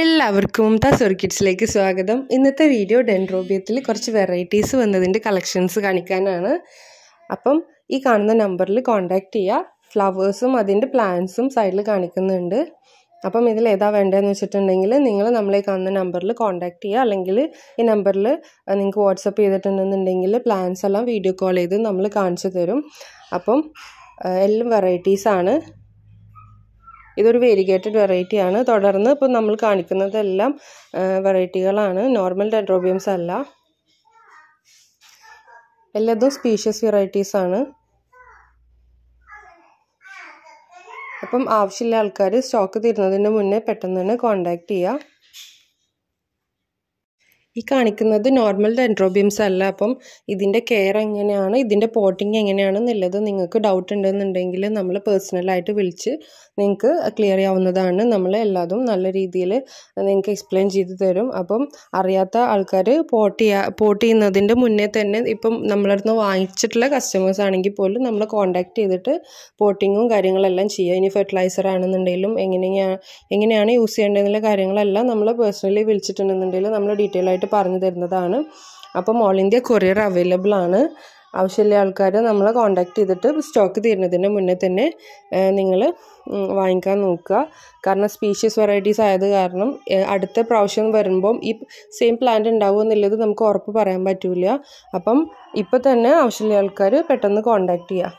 എല്ലാവർക്കും തസോർ കിഡ്സിലേക്ക് സ്വാഗതം ഇന്നത്തെ വീഡിയോ ഡെൻഡ്രോബിയത്തിൽ കുറച്ച് വെറൈറ്റീസ് വന്നതിൻ്റെ കളക്ഷൻസ് കാണിക്കാനാണ് അപ്പം ഈ കാണുന്ന നമ്പറിൽ കോൺടാക്റ്റ് ചെയ്യുക ഫ്ലവേഴ്സും അതിൻ്റെ പ്ലാന്റ്സും സൈഡിൽ കാണിക്കുന്നുണ്ട് അപ്പം ഇതിൽ ഏതാ വേണ്ടതെന്ന് വെച്ചിട്ടുണ്ടെങ്കിൽ നിങ്ങൾ നമ്മളെ കാണുന്ന നമ്പറിൽ കോൺടാക്റ്റ് ചെയ്യുക അല്ലെങ്കിൽ ഈ നമ്പറിൽ നിങ്ങൾക്ക് വാട്സപ്പ് ചെയ്തിട്ടുണ്ടെന്നുണ്ടെങ്കിൽ പ്ലാൻസ് എല്ലാം വീഡിയോ കോൾ ചെയ്ത് നമ്മൾ കാണിച്ചു തരും അപ്പം എല്ലാം വെറൈറ്റീസാണ് ഇതൊരു വേരിഗേറ്റഡ് ആണ് തുടർന്ന് ഇപ്പോൾ നമ്മൾ കാണിക്കുന്നതെല്ലാം വെറൈറ്റികളാണ് നോർമൽ ഡെൻഡ്രോബിയംസ് അല്ല എല്ലാതും സ്പീഷ്യസ് ആണ് അപ്പം ആവശ്യമില്ല ആൾക്കാർ സ്റ്റോക്ക് തീരുന്നതിന് മുന്നേ പെട്ടെന്ന് തന്നെ കോൺടാക്റ്റ് ചെയ്യുക ഈ കാണിക്കുന്നത് നോർമൽ ഡെൻഡ്രോബിയംസ് അല്ല അപ്പം ഇതിൻ്റെ കെയർ എങ്ങനെയാണ് ഇതിൻ്റെ പോട്ടിങ് എങ്ങനെയാണെന്നുള്ളത് നിങ്ങൾക്ക് ഡൗട്ട് ഉണ്ടെന്നുണ്ടെങ്കിൽ നമ്മൾ പേഴ്സണലായിട്ട് വിളിച്ച് നിങ്ങൾക്ക് ക്ലിയർ ചെയ്യാവുന്നതാണ് നമ്മൾ എല്ലാതും നല്ല രീതിയിൽ നിങ്ങൾക്ക് എക്സ്പ്ലെയിൻ ചെയ്ത് തരും അപ്പം അറിയാത്ത ആൾക്കാർ പോട്ട് ചെയ്യുക പോട്ട് ചെയ്യുന്നതിൻ്റെ മുന്നേ തന്നെ ഇപ്പം നമ്മളടുന്ന് വാങ്ങിച്ചിട്ടുള്ള കസ്റ്റമേഴ്സ് ആണെങ്കിൽ പോലും നമ്മൾ കോൺടാക്ട് ചെയ്തിട്ട് പോട്ടിങ്ങും കാര്യങ്ങളെല്ലാം ചെയ്യുക ഇനി ഫെർട്ടിലൈസർ ആണെന്നുണ്ടെങ്കിലും എങ്ങനെയാണ് എങ്ങനെയാണ് യൂസ് ചെയ്യേണ്ടതെന്നുള്ള കാര്യങ്ങളെല്ലാം നമ്മൾ പേഴ്സണലി വിളിച്ചിട്ടുണ്ടെന്നുണ്ടെങ്കിൽ നമ്മൾ ഡീറ്റെയിൽ ആയിട്ട് ആയിട്ട് പറഞ്ഞു തരുന്നതാണ് അപ്പോൾ ഓൾ ഇന്ത്യ കൊറിയർ അവൈലബിൾ ആണ് ആവശ്യമുള്ള ആൾക്കാർ നമ്മൾ കോൺടാക്ട് ചെയ്തിട്ട് സ്റ്റോക്ക് തീരുന്നതിന് മുന്നേ തന്നെ നിങ്ങൾ വാങ്ങിക്കാൻ നോക്കുക കാരണം സ്പീഷ്യസ് വെറൈറ്റീസ് ആയത് കാരണം അടുത്ത പ്രാവശ്യം വരുമ്പം ഈ സെയിം പ്ലാന്റ് ഉണ്ടാവുമോ എന്നുള്ളത് നമുക്ക് ഉറപ്പ് പറയാൻ പറ്റില്ല അപ്പം ഇപ്പം തന്നെ ആവശ്യമുള്ള ആൾക്കാർ പെട്ടെന്ന് കോൺടാക്ട് ചെയ്യുക